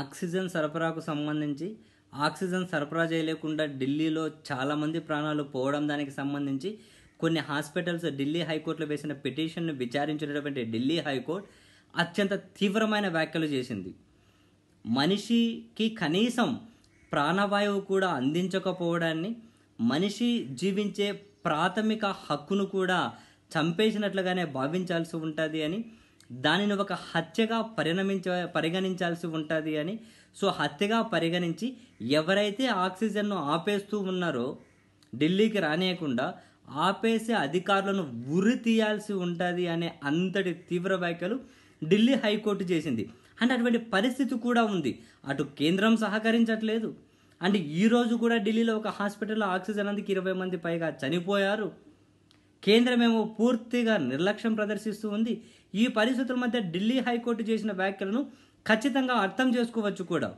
oxygen సరఫరాకు సంబంధించి oxygen సరఫరా చేయలేకుండా ఢిల్లీలో చాలామంది ప్రాణాలు పోవడం దానికి సంబంధించి కొన్ని హాస్పిటల్స్ ఢిల్లీ హైకోర్టులో వేసిన పిటిషన్ను విచారించినటువంటి ఢిల్లీ హైకోర్టు అత్యంత తీవ్రమైన వ్యాఖ్యలు చేసింది మనిషికి కనీసం ప్రాణవాయువు కూడా అందించకపోవడాన్ని మనిషి జీవించే ప్రాథమిక హక్కును కూడా చంపేసినట్లుగానే భావించాల్సి ఉంటుంది అని దానిని ఒక హత్యగా పరిణమించ పరిగణించాల్సి ఉంటుంది అని సో హత్యగా పరిగణించి ఎవరైతే ఆక్సిజన్ను ఆపేస్తూ ఉన్నారో ఢిల్లీకి రానియకుండా ఆపేసే అధికారులను ఉరి తీయాల్సి ఉంటుంది అనే అంతటి తీవ్ర వ్యాఖ్యలు ఢిల్లీ హైకోర్టు చేసింది అండ్ అటువంటి పరిస్థితి కూడా ఉంది అటు కేంద్రం సహకరించట్లేదు అండ్ ఈరోజు కూడా ఢిల్లీలో ఒక హాస్పిటల్లో ఆక్సిజన్ అందుకు ఇరవై మంది పైగా చనిపోయారు కేంద్రమేమో పూర్తిగా నిర్లక్ష్యం ప్రదర్శిస్తూ ఉంది ఈ పరిస్థితుల మధ్య ఢిల్లీ హైకోర్టు చేసిన వ్యాఖ్యలను ఖచ్చితంగా అర్థం చేసుకోవచ్చు కూడా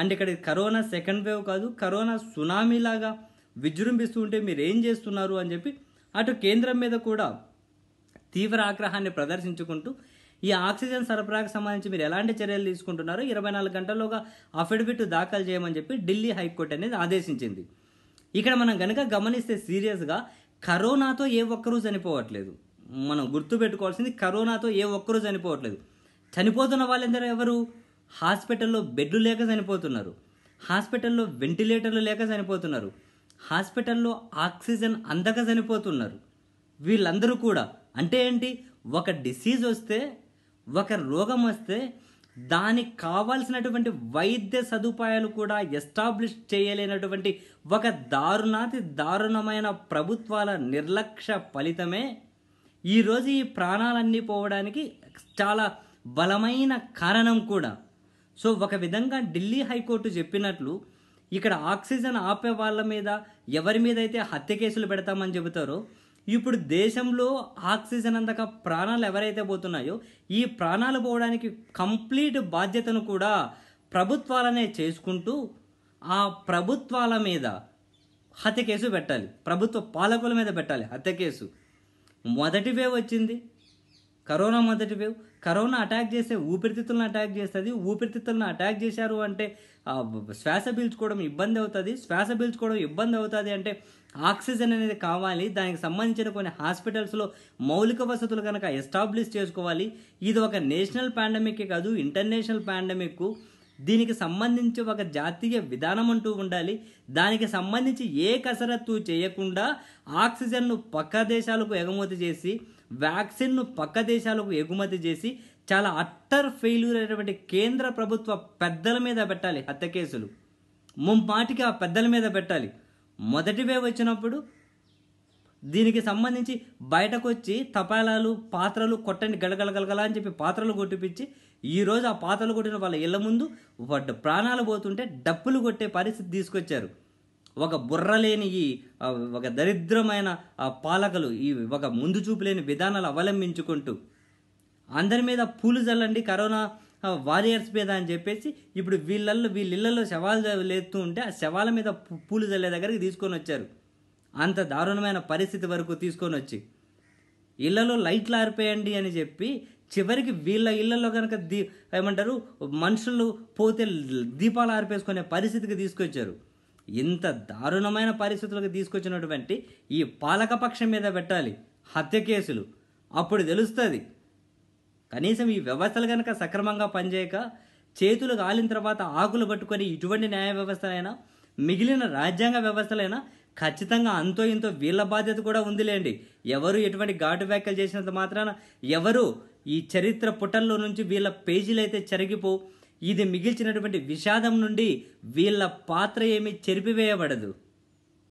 అండ్ ఇక్కడ కరోనా సెకండ్ వేవ్ కాదు కరోనా సునామీలాగా విజృంభిస్తూ ఉంటే మీరు ఏం చేస్తున్నారు అని చెప్పి అటు కేంద్రం మీద కూడా తీవ్ర ఆగ్రహాన్ని ప్రదర్శించుకుంటూ ఈ ఆక్సిజన్ సరఫరాకు సంబంధించి మీరు ఎలాంటి చర్యలు తీసుకుంటున్నారు ఇరవై నాలుగు గంటల్లోగా అఫిడవిట్ దాఖలు చేయమని చెప్పి ఢిల్లీ హైకోర్టు అనేది ఆదేశించింది ఇక్కడ మనం కనుక గమనిస్తే సీరియస్గా కరోనాతో ఏ ఒక్కరూ చనిపోవట్లేదు మనం గుర్తుపెట్టుకోవాల్సింది కరోనాతో ఏ ఒక్కరూ చనిపోవట్లేదు చనిపోతున్న వాళ్ళందరూ ఎవరు హాస్పిటల్లో బెడ్లు లేక చనిపోతున్నారు హాస్పిటల్లో వెంటిలేటర్లు లేక చనిపోతున్నారు హాస్పిటల్లో ఆక్సిజన్ అందక చనిపోతున్నారు వీళ్ళందరూ కూడా అంటే ఏంటి ఒక డిసీజ్ వస్తే ఒక రోగం వస్తే దానికి కావాల్సినటువంటి వైద్య సదుపాయాలు కూడా ఎస్టాబ్లిష్ చేయలేనటువంటి ఒక దారుణాతి దారుణమైన ప్రభుత్వాల నిర్లక్ష్య ఫలితమే ఈరోజు ఈ ప్రాణాలన్నీ పోవడానికి చాలా బలమైన కారణం కూడా సో ఒక విధంగా ఢిల్లీ హైకోర్టు చెప్పినట్లు ఇక్కడ ఆక్సిజన్ ఆపే వాళ్ళ మీద ఎవరి మీద అయితే హత్య కేసులు పెడతామని చెబుతారో ఇప్పుడు దేశంలో ఆక్సిజన్ అందక ప్రాణాలు ఎవరైతే పోతున్నాయో ఈ ప్రాణాలు పోవడానికి కంప్లీట్ బాధ్యతను కూడా ప్రభుత్వాలనే చేసుకుంటూ ఆ ప్రభుత్వాల మీద హత్య కేసు పెట్టాలి ప్రభుత్వ పాలకుల మీద పెట్టాలి హత్య కేసు మొదటివే వచ్చింది కరోనా మొదటి వేవ్ కరోనా అటాక్ చేసే ఊపిరితిత్తులను అటాక్ చేస్తుంది ఊపిరితిత్తులను అటాక్ చేశారు అంటే శ్వాస పీల్చుకోవడం ఇబ్బంది అవుతుంది శ్వాస పీల్చుకోవడం ఇబ్బంది అవుతుంది అంటే ఆక్సిజన్ అనేది కావాలి దానికి సంబంధించిన కొన్ని హాస్పిటల్స్లో మౌలిక వసతులు కనుక ఎస్టాబ్లిష్ చేసుకోవాలి ఇది ఒక నేషనల్ పాండమిక్ కాదు ఇంటర్నేషనల్ పాండమిక్ దీనికి సంబంధించి ఒక జాతీయ విధానం అంటూ ఉండాలి దానికి సంబంధించి ఏ కసరత్తు చేయకుండా ఆక్సిజన్ను పక్క దేశాలకు ఎగమతి చేసి వ్యాక్సిన్ను పక్క దేశాలకు ఎగుమతి చేసి చాలా అట్టర్ ఫెయిల్యూర్ అయినటువంటి కేంద్ర ప్రభుత్వ పెద్దల మీద పెట్టాలి హత్య కేసులు ముంపాటికి ఆ పెద్దల మీద పెట్టాలి మొదటివే వచ్చినప్పుడు దీనికి సంబంధించి బయటకు వచ్చి తపాలాలు పాత్రలు కొట్టండి గడగలగలగల అని చెప్పి పాత్రలు కొట్టిపించి ఈరోజు ఆ పాత్రలు కొట్టిన వాళ్ళ ఇళ్ళ ముందు ప్రాణాలు పోతుంటే డప్పులు కొట్టే పరిస్థితి తీసుకొచ్చారు ఒక బుర్రలేని ఈ ఒక దరిద్రమైన పాలకులు ఈ ఒక ముందు చూపులేని విధానాలు అవలంబించుకుంటూ అందరి మీద పూలు చల్లండి కరోనా వారియర్స్ మీద అని చెప్పేసి ఇప్పుడు వీళ్ళల్లో వీళ్ళిళ్ళల్లో శవాలు లేస్తూ ఉంటే ఆ శవాల మీద పూలు చల్లే దగ్గరికి తీసుకొని వచ్చారు అంత దారుణమైన పరిస్థితి వరకు తీసుకొని వచ్చి ఇళ్లలో లైట్లు ఆరిపోయండి అని చెప్పి చివరికి వీళ్ళ ఇళ్లలో కనుక దీ ఏమంటారు మనుషులు పోతే దీపాలు ఆరిపేసుకునే పరిస్థితికి తీసుకొచ్చారు ఇంత దారుణమైన పరిస్థితులకు తీసుకొచ్చినటువంటి ఈ పాలకపక్షం మీద పెట్టాలి హత్య కేసులు అప్పుడు తెలుస్తుంది కనీసం ఈ వ్యవస్థలు కనుక సక్రమంగా పనిచేయక చేతులు కాలిన తర్వాత ఆకులు పట్టుకొని ఇటువంటి న్యాయ వ్యవస్థలైనా మిగిలిన రాజ్యాంగ వ్యవస్థలైనా ఖచ్చితంగా అంతో ఇంతో వీళ్ళ బాధ్యత కూడా ఉందిలేండి ఎవరు ఎటువంటి ఘాటు వ్యాఖ్యలు చేసినంత మాత్రాన ఎవరు ఈ చరిత్ర పుటల్లో నుంచి వీళ్ళ పేజీలు అయితే చెరిగిపో ఇది మిగిల్చినటువంటి విషాదం నుండి వీళ్ళ పాత్ర ఏమీ చెరిపివేయబడదు